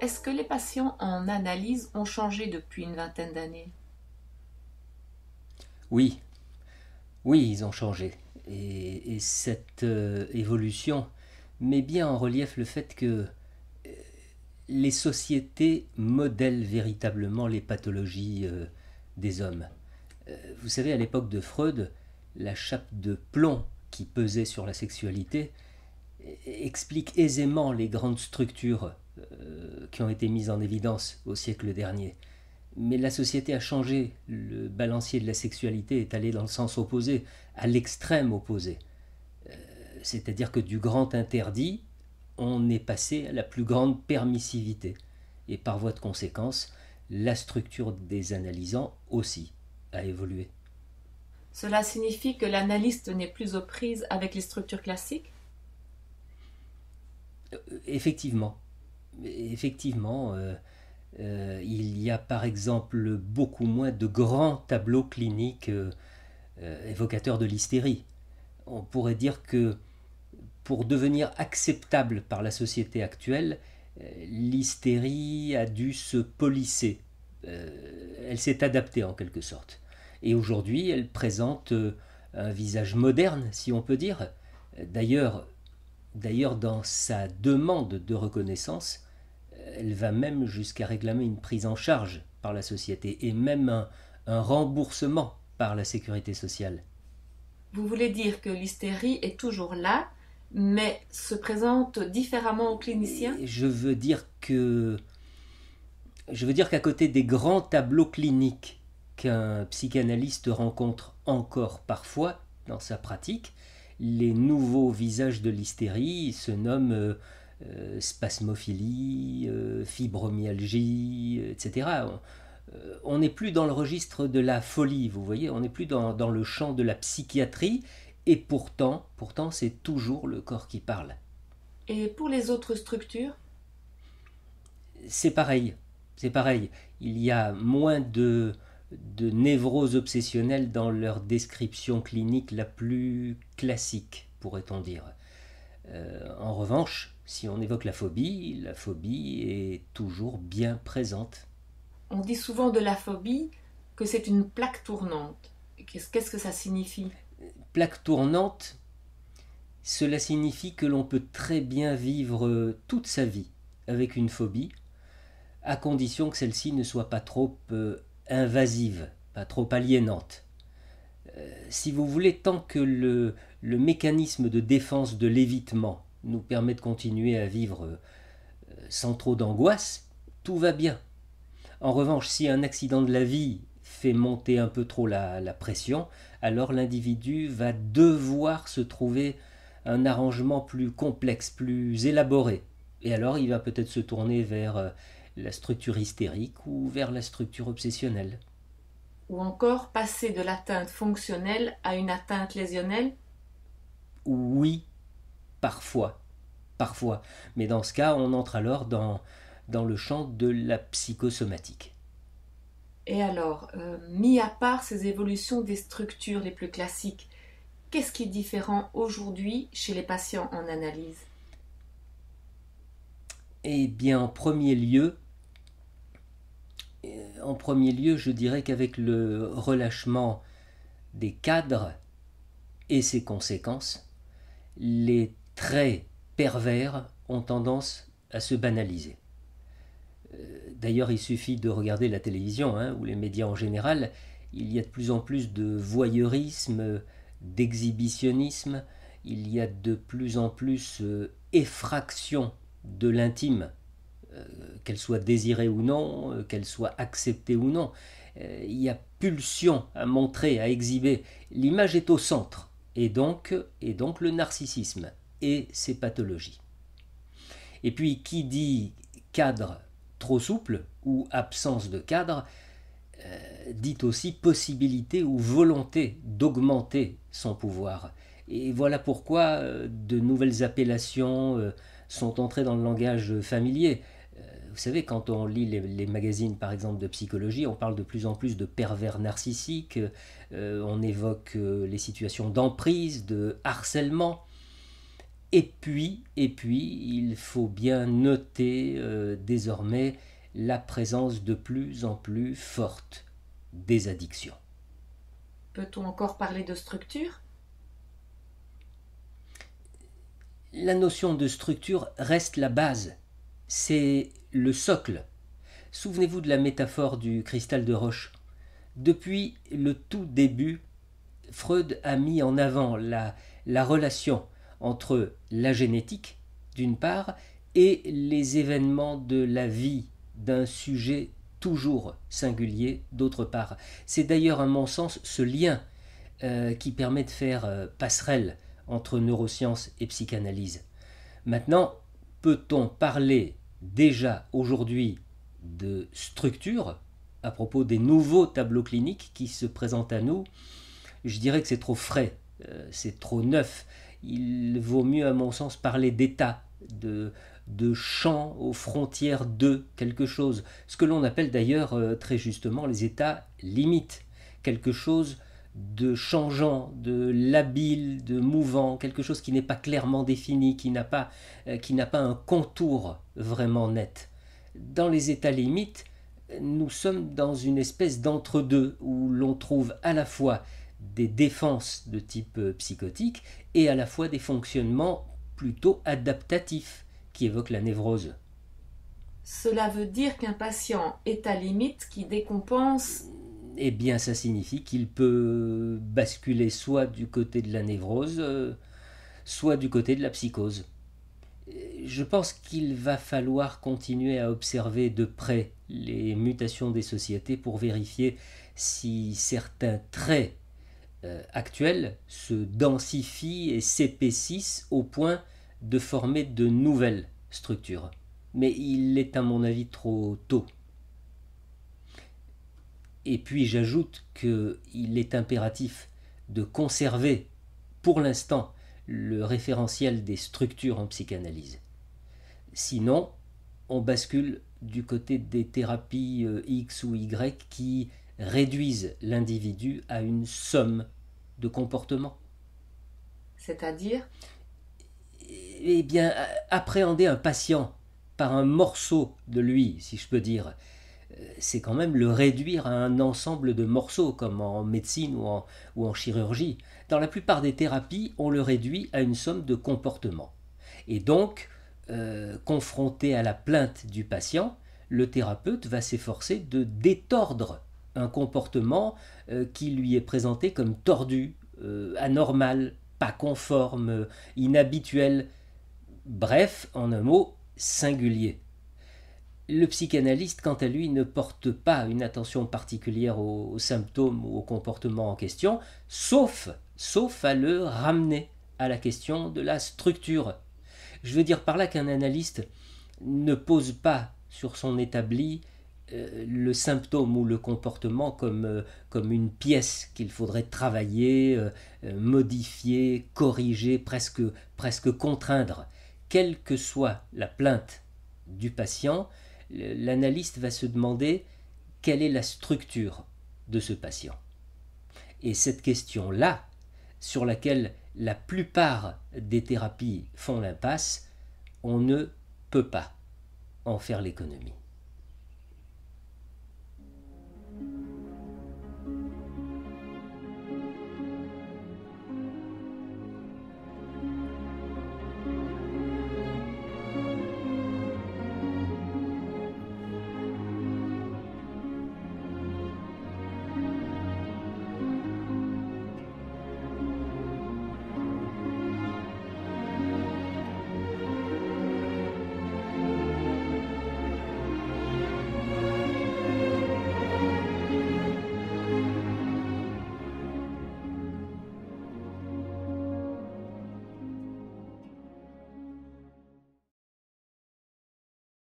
Est-ce que les patients en analyse ont changé depuis une vingtaine d'années Oui. Oui, ils ont changé. Et, cette euh, évolution met bien en relief le fait que euh, les sociétés modèlent véritablement les pathologies euh, des hommes. vous savez, à l'époque de Freud, la chape de plomb qui pesait sur la sexualité e, explique aisément les grandes structures euh, qui ont été mises en évidence au siècle dernier. Mais la société a changé, le balancier de la sexualité est allé dans le sens opposé, à l'extrême opposé. Euh, c'est-à-dire que du grand interdit, on est passé à la plus grande permissivité. Et par voie de conséquence, la structure des analysants aussi a évolué. Cela signifie que l'analyste n'est plus aux prises avec les structures classiques euh, Effectivement effectivement, euh, euh, il y a par exemple beaucoup moins de grands tableaux cliniques euh, évocateurs de l'hystérie. On pourrait dire que pour devenir acceptable par la société actuelle, l'hystérie a dû se polisser. elle s'est adaptée en quelque sorte. Et aujourd'hui, elle présente un visage moderne, si on peut dire. D'ailleurs, d'ailleurs, dans sa demande de reconnaissance, elle va même jusqu'à réclamer une prise en charge par la société et même un, remboursement par la sécurité sociale. Vous voulez dire que l'hystérie est toujours là, mais se présente différemment aux cliniciens Je veux dire que. Je veux dire qu'à côté des grands tableaux cliniques qu'un psychanalyste rencontre encore parfois dans sa pratique, les nouveaux visages de l'hystérie se nomment euh, euh, spasmophilie, euh, fibromyalgie, euh, etc. On n'est plus dans le registre de la folie, vous voyez, on n'est plus dans, le champ de la psychiatrie, et pourtant, pourtant c'est toujours le corps qui parle. Et pour les autres structures C'est pareil, c'est pareil. Il y a moins de, de névrose dans leur description clinique la plus classique, pourrait-on dire. Euh, en revanche, si on évoque la phobie, la phobie est toujours bien présente. On dit souvent de la phobie que c'est une plaque tournante. Qu'est-ce que ça signifie Plaque tournante, cela signifie que l'on peut très bien vivre toute sa vie avec une phobie, à condition que celle-ci ne soit pas trop euh, invasive, pas trop aliénante. Euh, si vous voulez, tant que le, le mécanisme de défense de l'évitement nous permet de continuer à vivre euh, sans trop d'angoisse, tout va bien. En revanche, si un accident de la vie fait monter un peu trop la, pression, alors l'individu va devoir se trouver un arrangement plus complexe, plus élaboré. Et alors il va peut-être se tourner vers euh, la structure hystérique ou vers la structure obsessionnelle. Ou encore passer de l'atteinte fonctionnelle à une atteinte lésionnelle oui, parfois, parfois. Mais dans ce cas, on entre alors dans, dans le champ de la psychosomatique. Et alors, euh, mis à part ces évolutions des structures les plus classiques, qu'est-ce qui est différent aujourd'hui chez les patients en analyse Eh bien, en premier lieu, euh, en premier lieu, je dirais qu'avec le relâchement des cadres et ses conséquences, les traits pervers ont tendance à se banaliser. Euh, d'ailleurs, il suffit de regarder la télévision hein, ou les médias en général, il y a de plus en plus de voyeurisme, d'exhibitionnisme, il y a de plus en plus euh, effraction de l'intime, euh, qu'elle soit désirée ou non, qu'elle soit acceptée ou non. il y a pulsion à montrer, à exhiber. L'image est au centre et donc, et donc le narcissisme et ses pathologies. Et puis qui dit cadre trop souple ou absence de cadre euh, dit aussi possibilité ou volonté d'augmenter son pouvoir. Et voilà pourquoi euh, de nouvelles appellations euh, sont entrées dans le langage familier. Vous savez, quand on lit les, magazines, par exemple, de psychologie, on parle de plus en plus de pervers narcissiques, euh, on évoque euh, les situations d'emprise, de harcèlement. Et puis, et puis, il faut bien noter euh, désormais la présence de plus en plus forte des addictions. Peut-on encore parler de structure La notion de structure reste la base. C'est le socle. Souvenez-vous de la métaphore du cristal de roche. Depuis le tout début, Freud a mis en avant la, relation entre la génétique, d'une part, et les événements de la vie d'un sujet toujours singulier, d'autre part. C'est d'ailleurs, à mon sens, ce lien euh, qui permet de faire euh, passerelle entre neurosciences et psychanalyse. Maintenant, peut-on parler déjà aujourd'hui de structure à propos des nouveaux tableaux cliniques qui se présentent à nous, je dirais que c'est trop frais, euh, c'est trop neuf. Il vaut mieux, à mon sens, parler d'état, de, de champ aux frontières de quelque chose, ce que l'on appelle d'ailleurs euh, très justement les états limites, quelque chose de changeant, de labile, de mouvant, quelque chose qui n'est pas clairement défini, qui n'a pas, euh, qui n'a pas un contour vraiment net. Dans les états limites, nous sommes dans une espèce d'entre-deux où l'on trouve à la fois des défenses de type euh, psychotique et à la fois des fonctionnements plutôt adaptatifs qui évoquent la névrose. Cela veut dire qu'un patient état limite qui décompense eh bien ça signifie qu'il peut basculer soit du côté de la névrose, euh, soit du côté de la psychose. Euh, je pense qu'il va falloir continuer à observer de près les mutations des sociétés pour vérifier si certains traits euh, actuels se densifient et s'épaississent au point de former de nouvelles structures. Mais il est à mon avis trop tôt. Et puis j'ajoute qu'il est impératif de conserver pour l'instant le référentiel des structures en psychanalyse. Sinon, on bascule du côté des thérapies euh, X ou Y qui réduisent l'individu à une somme de comportements. C'est-à-dire Eh bien, appréhender un patient par un morceau de lui, si je peux dire, c'est quand même le réduire à un ensemble de morceaux, comme en médecine ou en, chirurgie. Dans la plupart des thérapies, on le réduit à une somme de comportements. Et donc, euh, confronté à la plainte du patient, le thérapeute va s'efforcer de détordre un comportement euh, qui lui est présenté comme tordu, euh, anormal, pas conforme, inhabituel, bref, en un mot, singulier. Le psychanalyste, quant à lui, ne porte pas une attention particulière aux, symptômes ou au comportement en question, sauf, sauf à le ramener à la question de la structure. Je veux dire par là qu'un analyste ne pose pas sur son établi euh, le symptôme ou le comportement comme, euh, une pièce qu'il faudrait travailler, euh, modifier, corriger, presque, presque contraindre. Quelle que soit la plainte du patient, l'analyste va se demander quelle est la structure de ce patient. Et cette question-là, sur laquelle la plupart des thérapies font l'impasse, on ne peut pas en faire l'économie.